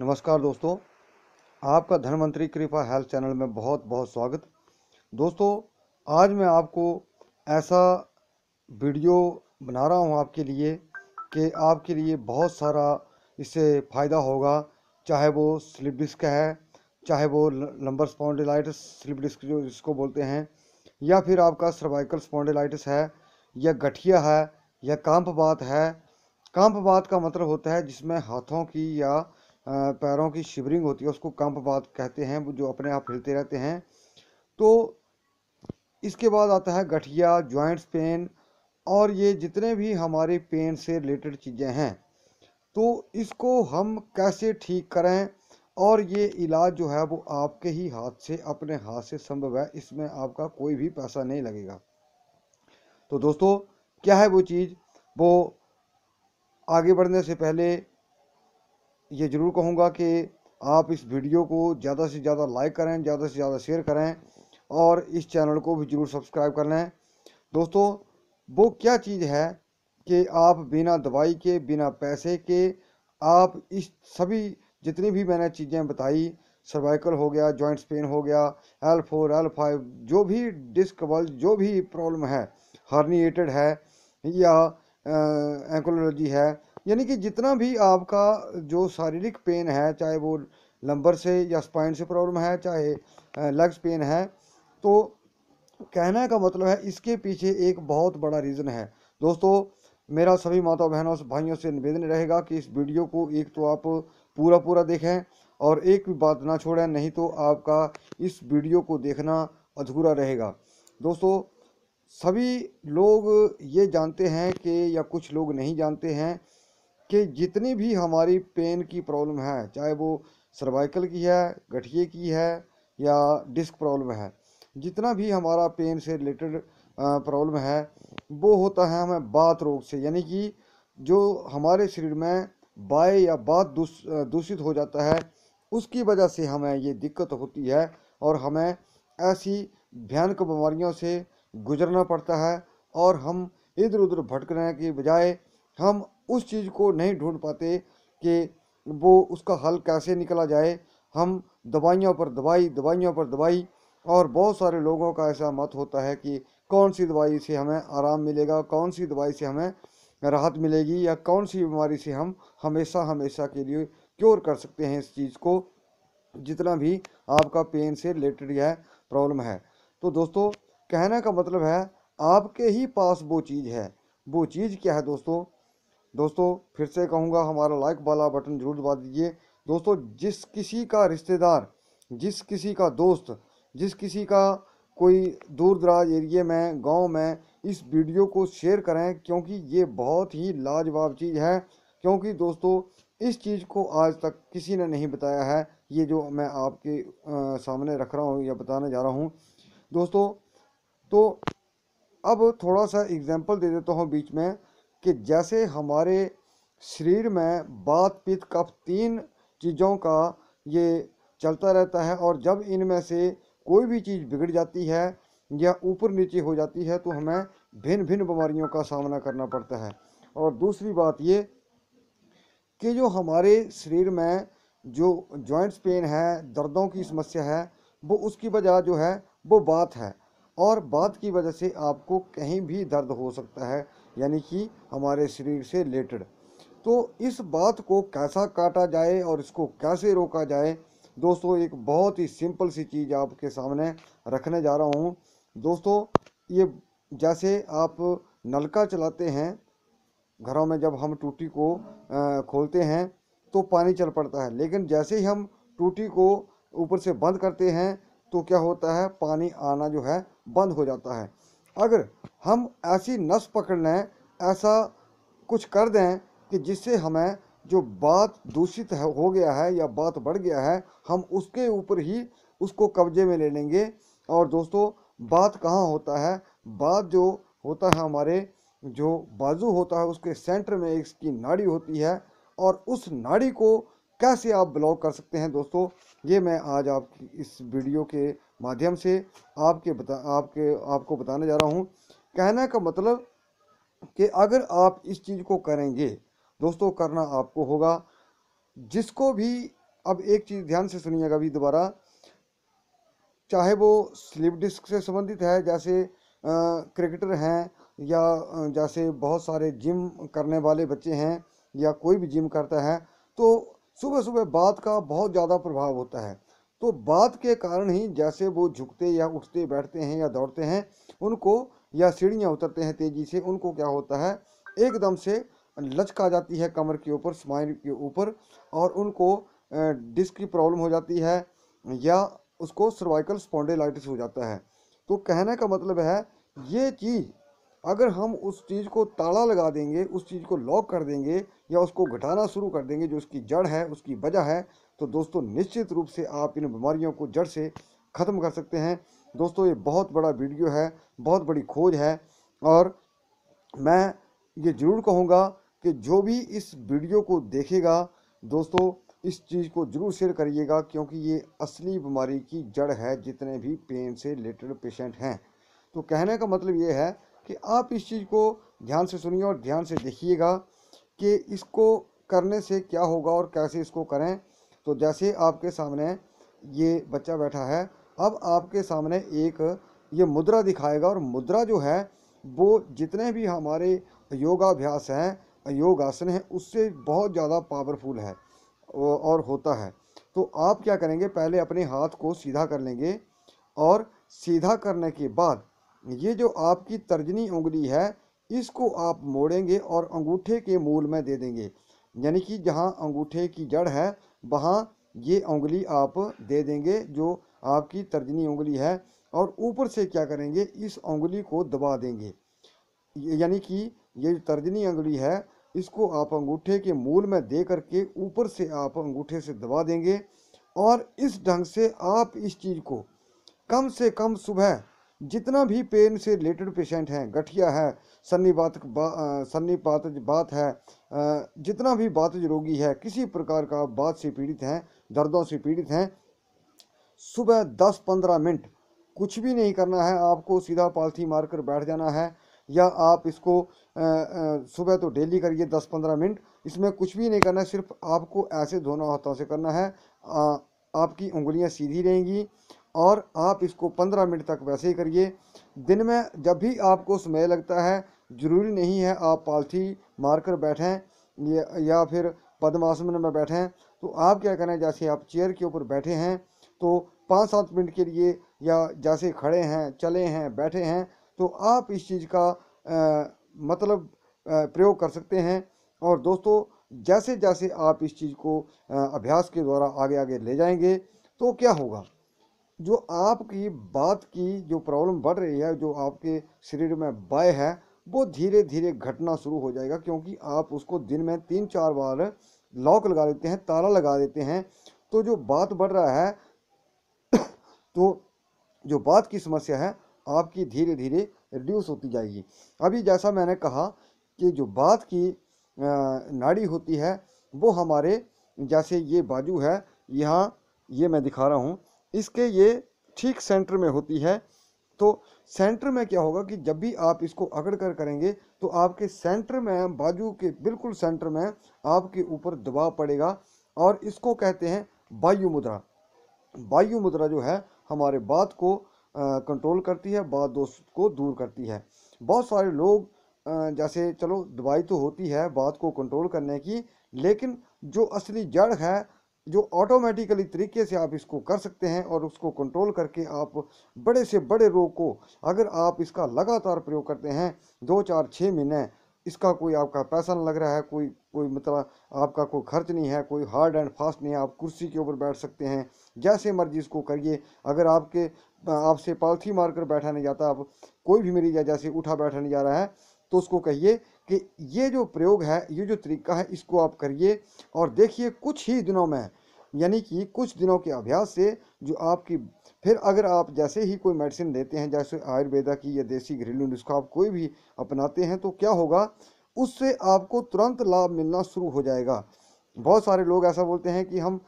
नमस्कार दोस्तों आपका धनवंतरी कृपा हेल्थ चैनल में बहुत बहुत स्वागत दोस्तों आज मैं आपको ऐसा वीडियो बना रहा हूं आपके लिए कि आपके लिए बहुत सारा इससे फ़ायदा होगा चाहे वो स्लिप डिस्क है चाहे वो लंबर स्पॉन्डिलाइटिस स्लिप डिस्क जो इसको बोलते हैं या फिर आपका सर्वाइकल स्पॉन्डिलाइटिस है या गठिया है या कांप बात है कांप बात का मतलब होता है जिसमें हाथों की या पैरों की शिवरिंग होती है उसको कंप बात कहते हैं जो अपने आप हिलते रहते हैं तो इसके बाद आता है गठिया जॉइंट्स पेन और ये जितने भी हमारे पेन से रिलेटेड चीज़ें हैं तो इसको हम कैसे ठीक करें और ये इलाज जो है वो आपके ही हाथ से अपने हाथ से संभव है इसमें आपका कोई भी पैसा नहीं लगेगा तो दोस्तों क्या है वो चीज़ वो आगे बढ़ने से पहले ये ज़रूर कहूँगा कि आप इस वीडियो को ज़्यादा से ज़्यादा लाइक करें ज़्यादा से ज़्यादा शेयर करें और इस चैनल को भी ज़रूर सब्सक्राइब कर लें दोस्तों वो क्या चीज़ है कि आप बिना दवाई के बिना पैसे के आप इस सभी जितनी भी मैंने चीज़ें बताई सर्वाइकल हो गया जॉइंट्स पेन हो गया एल फोर एल फाइव जो भी डिस्कबल जो भी प्रॉब्लम है हार्निएटेड है या एंकोलॉजी है यानी कि जितना भी आपका जो शारीरिक पेन है चाहे वो लंबर से या स्पाइन से प्रॉब्लम है चाहे लग्स पेन है तो कहने का मतलब है इसके पीछे एक बहुत बड़ा रीज़न है दोस्तों मेरा सभी माता बहनों से भाइयों से निवेदन रहेगा कि इस वीडियो को एक तो आप पूरा पूरा देखें और एक भी बात ना छोड़ें नहीं तो आपका इस वीडियो को देखना अधूरा रहेगा दोस्तों सभी लोग ये जानते हैं कि या कुछ लोग नहीं जानते हैं कि जितनी भी हमारी पेन की प्रॉब्लम है चाहे वो सर्वाइकल की है गठिए की है या डिस्क प्रॉब्लम है जितना भी हमारा पेन से रिलेटेड प्रॉब्लम है वो होता है हमें बात रोग से यानी कि जो हमारे शरीर में बाय या बात दूष, दूषित हो जाता है उसकी वजह से हमें ये दिक्कत होती है और हमें ऐसी भयानक बीमारियों से गुजरना पड़ता है और हम इधर उधर भटकने के बजाय हम उस चीज़ को नहीं ढूंढ पाते कि वो उसका हल कैसे निकला जाए हम दवाइयों पर दवाई दवाइयों पर दवाई और बहुत सारे लोगों का ऐसा मत होता है कि कौन सी दवाई से हमें आराम मिलेगा कौन सी दवाई से हमें राहत मिलेगी या कौन सी बीमारी से हम हमेशा हमेशा के लिए क्योर कर सकते हैं इस चीज़ को जितना भी आपका पेन से रिलेटेड यह प्रॉब्लम है तो दोस्तों कहने का मतलब है आपके ही पास वो चीज़ है वो चीज़ क्या है दोस्तों दोस्तों फिर से कहूँगा हमारा लाइक वाला बटन जरूर दबा दीजिए दोस्तों जिस किसी का रिश्तेदार जिस किसी का दोस्त जिस किसी का कोई दूर दराज एरिए में गांव में इस वीडियो को शेयर करें क्योंकि ये बहुत ही लाजवाब चीज़ है क्योंकि दोस्तों इस चीज़ को आज तक किसी ने नहीं बताया है ये जो मैं आपके आ, सामने रख रहा हूँ या बताने जा रहा हूँ दोस्तों तो अब थोड़ा सा एग्ज़ाम्पल दे देता हूँ बीच में कि जैसे हमारे शरीर में बात पित्त कफ तीन चीज़ों का ये चलता रहता है और जब इनमें से कोई भी चीज़ बिगड़ जाती है या ऊपर नीचे हो जाती है तो हमें भिन्न भिन्न बीमारियों का सामना करना पड़ता है और दूसरी बात ये कि जो हमारे शरीर में जो जॉइंट्स पेन है दर्दों की समस्या है वो उसकी वजह जो है वो बात है और बात की वजह से आपको कहीं भी दर्द हो सकता है यानी कि हमारे शरीर से रिलेटेड तो इस बात को कैसा काटा जाए और इसको कैसे रोका जाए दोस्तों एक बहुत ही सिंपल सी चीज़ आपके सामने रखने जा रहा हूँ दोस्तों ये जैसे आप नलका चलाते हैं घरों में जब हम टूटी को खोलते हैं तो पानी चल पड़ता है लेकिन जैसे ही हम टूटी को ऊपर से बंद करते हैं तो क्या होता है पानी आना जो है बंद हो जाता है अगर हम ऐसी नस पकड़ लें ऐसा कुछ कर दें कि जिससे हमें जो बात दूषित हो गया है या बात बढ़ गया है हम उसके ऊपर ही उसको कब्जे में ले लेंगे और दोस्तों बात कहाँ होता है बात जो होता है हमारे जो बाजू होता है उसके सेंटर में इसकी नाड़ी होती है और उस नाड़ी को कैसे आप ब्लॉग कर सकते हैं दोस्तों ये मैं आज आप इस वीडियो के माध्यम से आपके बता आपके आपको बताने जा रहा हूँ कहने का मतलब कि अगर आप इस चीज़ को करेंगे दोस्तों करना आपको होगा जिसको भी अब एक चीज़ ध्यान से सुनिएगा भी दोबारा चाहे वो स्लिप डिस्क से संबंधित है जैसे क्रिकेटर हैं या जैसे बहुत सारे जिम करने वाले बच्चे हैं या कोई भी जिम करता है तो सुबह सुबह बात का बहुत ज़्यादा प्रभाव होता है तो बात के कारण ही जैसे वो झुकते या उठते बैठते हैं या दौड़ते हैं उनको या सीढ़ियाँ उतरते हैं तेज़ी से उनको क्या होता है एकदम से लचक आ जाती है कमर के ऊपर स्माइल के ऊपर और उनको डिस्क की प्रॉब्लम हो जाती है या उसको सर्वाइकल स्पॉन्डेलाइटिस हो जाता है तो कहने का मतलब है ये चीज़ अगर हम उस चीज़ को ताला लगा देंगे उस चीज़ को लॉक कर देंगे या उसको घटाना शुरू कर देंगे जो उसकी जड़ है उसकी वजह है तो दोस्तों निश्चित रूप से आप इन बीमारियों को जड़ से ख़त्म कर सकते हैं दोस्तों ये बहुत बड़ा वीडियो है बहुत बड़ी खोज है और मैं ये ज़रूर कहूँगा कि जो भी इस वीडियो को देखेगा दोस्तों इस चीज़ को ज़रूर शेयर करिएगा क्योंकि ये असली बीमारी की जड़ है जितने भी पेन से रिलेटेड पेशेंट हैं तो कहने का मतलब ये है कि आप इस चीज़ को ध्यान से सुनिए और ध्यान से देखिएगा कि इसको करने से क्या होगा और कैसे इसको करें तो जैसे आपके सामने ये बच्चा बैठा है अब आपके सामने एक ये मुद्रा दिखाएगा और मुद्रा जो है वो जितने भी हमारे योगाभ्यास हैं योगासन हैं उससे बहुत ज़्यादा पावरफुल है और होता है तो आप क्या करेंगे पहले अपने हाथ को सीधा कर लेंगे और सीधा करने के बाद ये जो आपकी तर्जनी उंगली है इसको आप मोड़ेंगे और अंगूठे के मूल में दे देंगे यानी कि जहाँ अंगूठे की जड़ है वहाँ ये उंगली आप दे देंगे जो आपकी तर्जनी उंगली है और ऊपर से क्या करेंगे इस उंगली को दबा देंगे यानी कि ये तर्जनी उंगली है इसको आप अंगूठे के मूल में दे करके ऊपर से आप अंगूठे से दबा देंगे और इस ढंग से आप इस चीज़ को कम से कम सुबह जितना भी पेन से रिलेटेड पेशेंट हैं गठिया है सन्नी बात सन्नी बात बात है जितना भी बात रोगी है किसी प्रकार का बात से पीड़ित हैं दर्दों से पीड़ित हैं सुबह दस पंद्रह मिनट कुछ भी नहीं करना है आपको सीधा पालथी मार कर बैठ जाना है या आप इसको सुबह तो डेली करिए दस पंद्रह मिनट इसमें कुछ भी नहीं करना है सिर्फ आपको ऐसे धोना हाथों से करना है आ, आपकी उंगलियां सीधी रहेंगी और आप इसको 15 मिनट तक वैसे ही करिए दिन में जब भी आपको समय लगता है ज़रूरी नहीं है आप पालथी मार कर बैठें या फिर पद्मासन में बैठें तो आप क्या करें जैसे आप चेयर के ऊपर बैठे हैं तो पाँच सात मिनट के लिए या जैसे खड़े हैं चले हैं बैठे हैं तो आप इस चीज़ का आ, मतलब प्रयोग कर सकते हैं और दोस्तों जैसे जैसे आप इस चीज़ को अभ्यास के द्वारा आगे आगे ले जाएंगे तो क्या होगा जो आपकी बात की जो प्रॉब्लम बढ़ रही है जो आपके शरीर में बाय है वो धीरे धीरे घटना शुरू हो जाएगा क्योंकि आप उसको दिन में तीन चार बार लॉक लगा देते हैं ताला लगा देते हैं तो जो बात बढ़ रहा है तो जो बात की समस्या है आपकी धीरे धीरे रिड्यूस होती जाएगी अभी जैसा मैंने कहा कि जो बात की नाड़ी होती है वो हमारे जैसे ये बाजू है यहाँ ये मैं दिखा रहा हूँ इसके ये ठीक सेंटर में होती है तो सेंटर में क्या होगा कि जब भी आप इसको अकड़ कर करेंगे तो आपके सेंटर में बाजू के बिल्कुल सेंटर में आपके ऊपर दबाव पड़ेगा और इसको कहते हैं वायु मुद्रा वायु मुद्रा जो है हमारे बात को कंट्रोल करती है बात दोष को दूर करती है बहुत सारे लोग आ, जैसे चलो दवाई तो होती है बात को कंट्रोल करने की लेकिन जो असली जड़ है जो ऑटोमेटिकली तरीके से आप इसको कर सकते हैं और उसको कंट्रोल करके आप बड़े से बड़े रोग को अगर आप इसका लगातार प्रयोग करते हैं दो चार छः महीने इसका कोई आपका पैसा नहीं लग रहा है कोई कोई मतलब आपका कोई खर्च नहीं है कोई हार्ड एंड फास्ट नहीं है आप कुर्सी के ऊपर बैठ सकते हैं जैसे मर्जी इसको करिए अगर आपके आपसे पालथी मारकर बैठा नहीं जाता आप कोई भी मरीज जैसे उठा बैठा नहीं जा रहा है तो उसको कहिए कि ये जो प्रयोग है ये जो तरीका है इसको आप करिए और देखिए कुछ ही दिनों में यानी कि कुछ दिनों के अभ्यास से जो आपकी फिर अगर आप जैसे ही कोई मेडिसिन देते हैं जैसे आयुर्वेदा की या देसी घरेलू नुस्खा आप कोई भी अपनाते हैं तो क्या होगा उससे आपको तुरंत लाभ मिलना शुरू हो जाएगा बहुत सारे लोग ऐसा बोलते हैं कि हम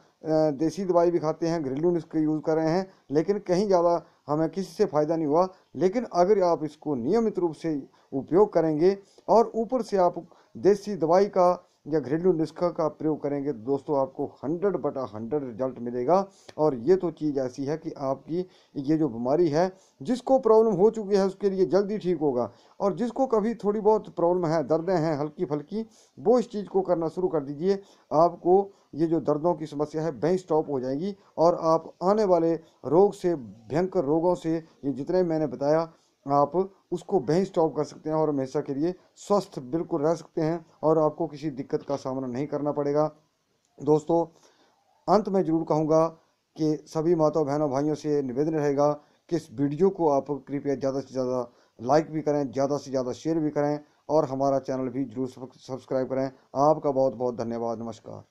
देसी दवाई भी खाते हैं घरेलू नुस्खे यूज़ कर रहे हैं लेकिन कहीं ज़्यादा हमें किसी से फ़ायदा नहीं हुआ लेकिन अगर आप इसको नियमित रूप से उपयोग करेंगे और ऊपर से आप देसी दवाई का या घरेलू नुस्खा का प्रयोग करेंगे दोस्तों आपको हंड्रेड बटा हंड्रेड रिजल्ट मिलेगा और ये तो चीज़ ऐसी है कि आपकी ये जो बीमारी है जिसको प्रॉब्लम हो चुकी है उसके लिए जल्दी ठीक होगा और जिसको कभी थोड़ी बहुत प्रॉब्लम है दर्दें हैं हल्की फल्की वो इस चीज़ को करना शुरू कर दीजिए आपको ये जो दर्दों की समस्या है बैंक स्टॉप हो जाएगी और आप आने वाले रोग से भयंकर रोगों से ये जितने मैंने बताया आप उसको वहीं स्टॉप कर सकते हैं और हमेशा के लिए स्वस्थ बिल्कुल रह सकते हैं और आपको किसी दिक्कत का सामना नहीं करना पड़ेगा दोस्तों अंत में ज़रूर कहूँगा कि सभी माता बहनों भाइयों से निवेदन रहेगा कि इस वीडियो को आप कृपया ज़्यादा से ज़्यादा लाइक भी करें ज़्यादा से ज़्यादा शेयर भी करें और हमारा चैनल भी जरूर सब्सक्राइब करें आपका बहुत बहुत धन्यवाद नमस्कार